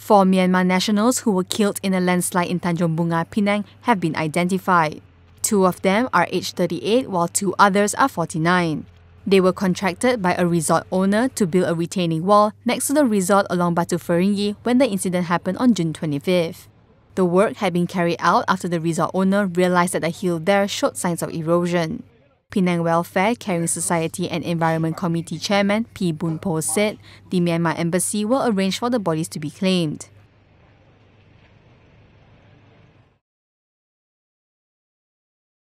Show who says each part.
Speaker 1: Four Myanmar nationals who were killed in a landslide in Tanjung Bunga, Penang have been identified. Two of them are aged 38 while two others are 49. They were contracted by a resort owner to build a retaining wall next to the resort along Batu Feringi when the incident happened on June 25. The work had been carried out after the resort owner realized that the hill there showed signs of erosion. Penang Welfare Caring Society and Environment Committee Chairman P. Boon Po said the Myanmar embassy will arrange for the bodies to be claimed.